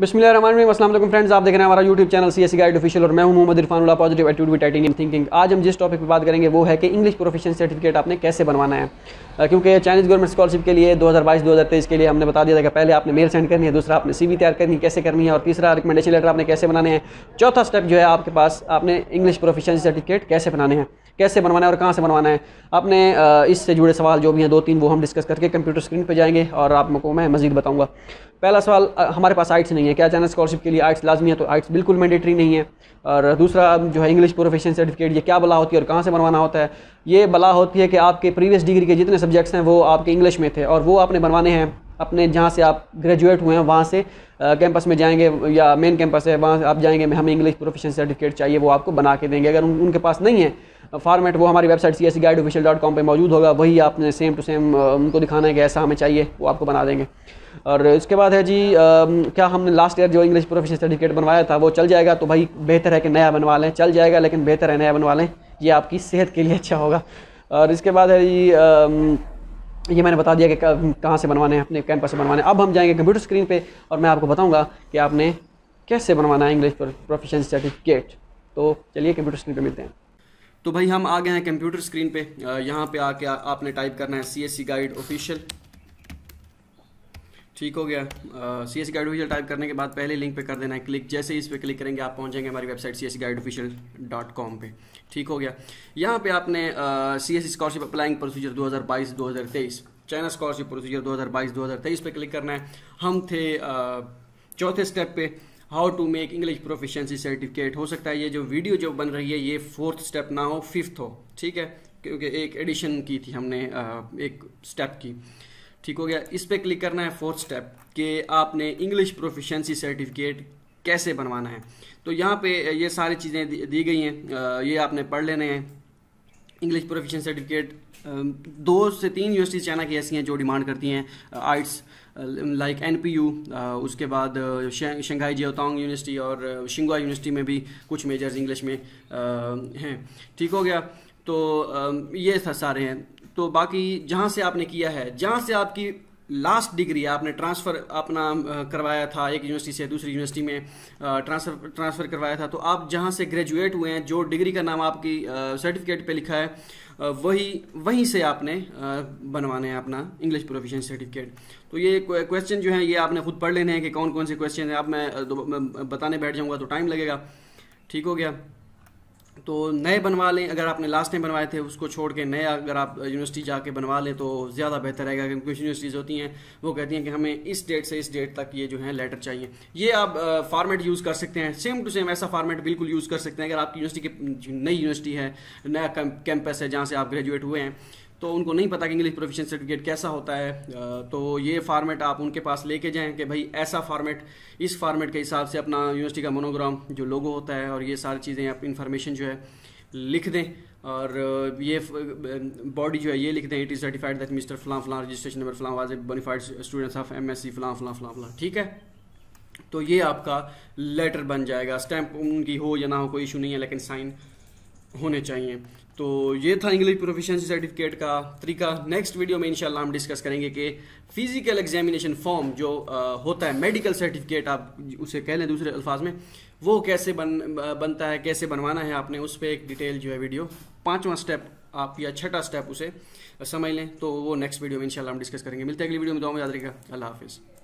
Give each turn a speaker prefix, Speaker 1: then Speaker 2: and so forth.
Speaker 1: बिस्मिल्लाम friends आप देख रहे हैं हमारा YouTube channel C S guide official और मैं हूं Mohammed Irfanullah positive attitude with titanium thinking आज हम जिस टॉपिक पर बात करेंगे वो है कि इंग्लिश प्रोफेशन सर्टिफिकेट आपने कैसे बनवाना है क्योंकि चाइनीज़ गवर्नमेंट स्कॉलरशिप के लिए 2022-2023 के लिए हमने बता दिया था कि पहले आपने मेल सेंड करनी है दूसरा आपने सी तैयार करनी है कैसे करनी है और तीसरा रिकमेंडेशन लेटर आपने कैसे बनाने हैं चौथा स्टेप जो है आपके पास आपने इंग्लिश प्रोफेशन सर्टिफिकेट कैसे बनाने हैं कैसे बनवाना है और कहाँ से बनवाना है अपने इससे जुड़े सवाल जो भी हैं दो तीन वो हम डिस्कस करके कंप्यूटर स्क्रीन पर जाएंगे और आपको मैं मजीद बताऊँगा पहला सवाल हमारे पास आइट्स नहीं है क्या चैनल स्कॉलरशिप के लिए आइट्स लाजमी है तो आइट्स बिल्कुल मैंडेटरी नहीं है और दूसरा जो है इंग्लिश प्रोफेशन सर्टिफिकेट ये क्या बला होती है और कहाँ से बनवाना होता है ये बला होती है कि आपके प्रीवियस डिग्री के जितने सब्जेक्ट्स हैं वो आपके इंग्लिश में थे और वो आपने बनवाने हैं अपने जहाँ से आप ग्रेजुएट हुए हैं वहाँ से कैंपस में जाएंगे या मेन कैंपस है वहाँ आप जाएंगे हमें इंग्लिश प्रोफेशन सर्टिफिकेट चाहिए वो आपको बना के देंगे अगर उन, उनके पास नहीं है फॉर्मेट वो हमारी website C S guide official dot com पर मौजूद होगा वही आपने सेम टू सेम उनको दिखाना है कि ऐसा हमें चाहिए वो आपको बना देंगे और इसके बाद है जी आ, क्या हमने लास्ट ईयर जो इंग्लिश प्रोफेशन सर्टिफिकेट बनवाया था वो चल जाएगा तो भाई बेहतर है कि नया बनवा लें चल जाएगा लेकिन बेहतर है नया बनवा लें ये आपकी सेहत के लिए अच्छा होगा और इसके बाद है जी ये मैंने बता दिया कि कहाँ से बनवाने हैं अपने कैंपस से बनवाने अब हम जाएंगे कंप्यूटर स्क्रीन पे और मैं आपको बताऊंगा कि आपने कैसे बनवाना है इंग्लिश प्रोफेशन सर्टिफिकेट तो चलिए कंप्यूटर स्क्रीन पे मिलते हैं तो भाई हम आ गए हैं कंप्यूटर स्क्रीन पे यहाँ पे आके आपने टाइप करना है C S C guide official ठीक हो गया C S guide official type करने के बाद पहले लिंक पे कर देना है क्लिक जैसे इस पर क्लिक करेंगे आप पहुंचेंगे हमारी website C S guide official dot com पर ठीक हो गया यहाँ पे आपने C S scholarship applying procedure दो हज़ार बाईस दो हज़ार तेईस चाइना स्कॉलरशिप प्रोसीजर दो हज़ार बाईस दो हज़ार तेईस पर क्लिक करना है हम थे चौथे स्टेप पे how to make English proficiency certificate हो सकता है ये जो वीडियो जो बन रही है ये फोर्थ स्टेप ना हो फिफ्थ हो ठीक है क्योंकि एक एडिशन की थी हमने एक स्टेप की ठीक हो गया इस पर क्लिक करना है फोर्थ स्टेप कि आपने इंग्लिश प्रोफिशेंसी सर्टिफिकेट कैसे बनवाना है तो यहाँ पे ये सारी चीज़ें दी गई हैं ये आपने पढ़ लेने हैं इंग्लिश प्रोफिशन सर्टिफिकेट दो से तीन यूनिवर्सिटी चाइना की ऐसी हैं जो डिमांड करती हैं arts like N P U उसके बाद शंघाई जियोतांग यूनिवर्सिटी और शिंगवा यूनिवर्सिटी में भी कुछ मेजर्स इंग्लिश में हैं ठीक हो गया तो ये सारे हैं तो बाकी जहाँ से आपने किया है जहाँ से आपकी लास्ट डिग्री आपने ट्रांसफ़र अपना करवाया था एक यूनिवर्सिटी से दूसरी यूनिवर्सिटी में ट्रांसफ़र ट्रांसफ़र करवाया था तो आप जहाँ से ग्रेजुएट हुए हैं जो डिग्री का नाम आपकी सर्टिफिकेट पे लिखा है वही वहीं से आपने बनवाना है अपना इंग्लिश प्रोफेशन सर्टिफिकेट तो ये क्वेश्चन जो है ये आपने खुद पढ़ लेने हैं कि कौन कौन से क्वेश्चन हैं आप मैं बताने बैठ जाऊँगा तो टाइम लगेगा ठीक हो गया तो नए बनवा लें अगर आपने लास्ट टाइम बनवाए थे उसको छोड़ के नया अगर आप यूनिवर्सिटी uh, जाके बनवा लें तो ज़्यादा बेहतर रहेगा क्योंकि कुछ यूनिवर्सिटीज़ होती हैं वो कहती हैं कि हमें इस डेट से इस डेट तक ये जो है लेटर चाहिए ये आप फॉर्मेट uh, यूज़ कर सकते हैं सेम टू सेम ऐसा फार्मेट बिल्कुल यूज़ कर सकते हैं अगर आपकी यूनिवर्सिटी की नई यूनिवर्सिटी है नया कैंपस है जहाँ से आप ग्रेजुएट हुए हैं तो उनको नहीं पता कि इंग्लिश प्रोफेशन सर्टिफिकेट कैसा होता है तो ये फॉर्मेट आप उनके पास लेके जाएं कि भाई ऐसा फॉर्मेट इस फॉर्मेट के हिसाब से अपना यूनिवर्सिटी का मोनोग्राम जो लोगो होता है और ये सारी चीज़ें आप इन्फॉर्मेशन जो है लिख दें और ये बॉडी जो है ये लिख दें it is certified that mister फलां फलां रजिस्ट्रेशन नंबर फलां was bonafide students of M S C फलां फलां फलां फलां ठीक है तो ये आपका लेटर बन जाएगा स्टैंप उनकी हो या ना हो कोई इशू नहीं है लेकिन साइन होने चाहिए तो ये था इंग्लिश प्रोफिशेंसी सर्टिफिकेट का तरीका नेक्स्ट वीडियो में इंशाल्लाह हम डिस्कस करेंगे कि फिजिकल एग्जामिनेशन फॉर्म जो आ, होता है मेडिकल सर्टिफिकेट आप उसे कह लें दूसरे अल्फाज में वो कैसे बन बनता है कैसे बनवाना है आपने उस पर एक डिटेल जो है वीडियो पाँचवा स्टेप आप या छठा स्टेप उसे समझ लें तो वो नेक्स्ट वीडियो में इंशाल्लाह हम डिस्कस करेंगे मिलते हैं अगली वीडियो में दो याद रहेगा अल्लाह हाफिज़